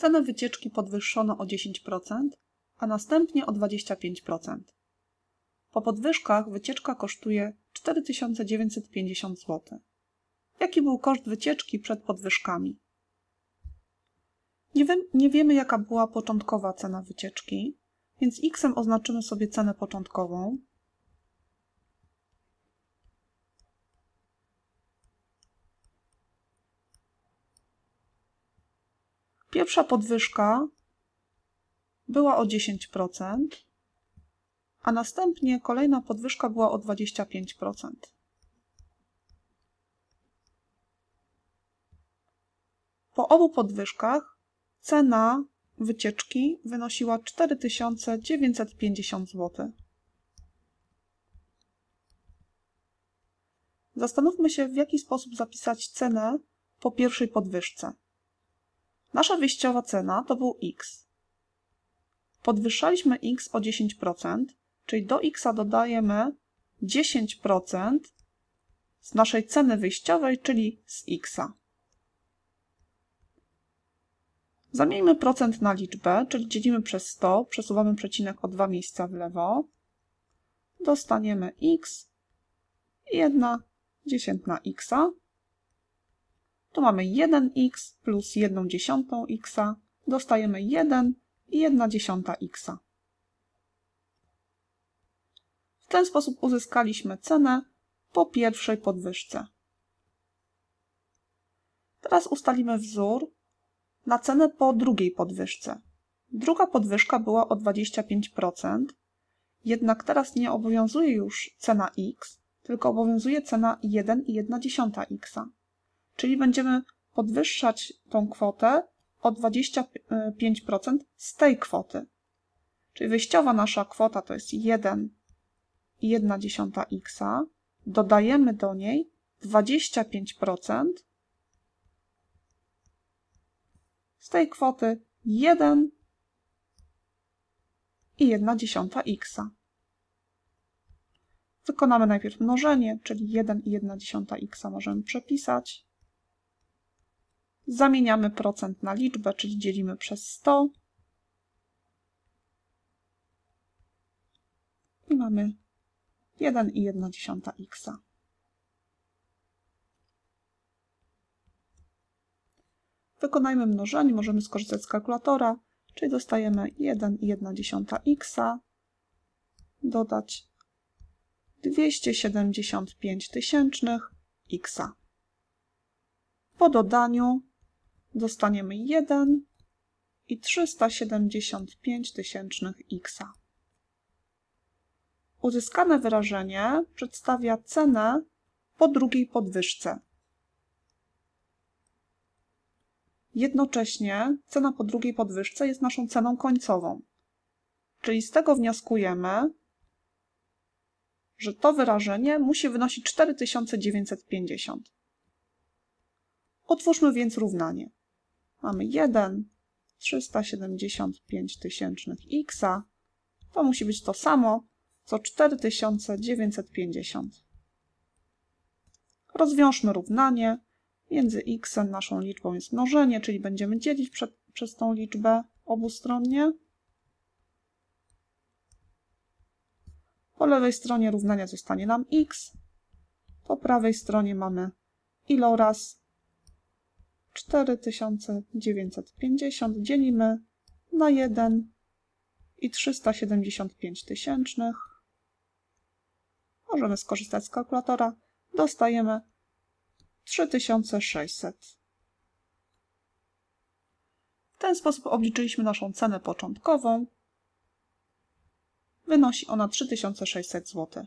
Cenę wycieczki podwyższono o 10%, a następnie o 25%. Po podwyżkach wycieczka kosztuje 4950 zł. Jaki był koszt wycieczki przed podwyżkami? Nie, wiem, nie wiemy, jaka była początkowa cena wycieczki, więc x oznaczymy sobie cenę początkową, Pierwsza podwyżka była o 10%, a następnie kolejna podwyżka była o 25%. Po obu podwyżkach cena wycieczki wynosiła 4950 zł. Zastanówmy się, w jaki sposób zapisać cenę po pierwszej podwyżce. Nasza wyjściowa cena to był x. Podwyższaliśmy x o 10%, czyli do x dodajemy 10% z naszej ceny wyjściowej, czyli z x. Zamieńmy procent na liczbę, czyli dzielimy przez 100, przesuwamy przecinek o dwa miejsca w lewo. Dostaniemy x, 1 dziesiętna x. -a. Tu mamy 1x plus 1 dziesiątą x, dostajemy 1 i 1 dziesiąta x. W ten sposób uzyskaliśmy cenę po pierwszej podwyżce. Teraz ustalimy wzór na cenę po drugiej podwyżce. Druga podwyżka była o 25%, jednak teraz nie obowiązuje już cena x, tylko obowiązuje cena 1 i 1 dziesiąta x czyli będziemy podwyższać tą kwotę o 25% z tej kwoty. Czyli wyjściowa nasza kwota to jest 1,1x, dodajemy do niej 25% z tej kwoty 1 i 1 dziesiąta x. Wykonamy najpierw mnożenie, czyli 1 i 1 dziesiąta x możemy przepisać. Zamieniamy procent na liczbę, czyli dzielimy przez 100. I mamy 1,1x. Wykonajmy mnożenie, możemy skorzystać z kalkulatora, czyli dostajemy 1,1x dodać 275 tysięcznych x. Po dodaniu dostaniemy 1 i 375 tysięcznych x. Uzyskane wyrażenie przedstawia cenę po drugiej podwyżce. Jednocześnie cena po drugiej podwyżce jest naszą ceną końcową. Czyli z tego wnioskujemy, że to wyrażenie musi wynosić 4950. Otwórzmy więc równanie mamy 1, 375 tysięcznych x, to musi być to samo, co 4950. Rozwiążmy równanie. Między x naszą liczbą jest mnożenie, czyli będziemy dzielić przed, przez tą liczbę obustronnie. Po lewej stronie równania zostanie nam x, po prawej stronie mamy iloraz 4950 dzielimy na 1 i 375 tysięcznych. Możemy skorzystać z kalkulatora. Dostajemy 3600. W ten sposób obliczyliśmy naszą cenę początkową. Wynosi ona 3600 zł.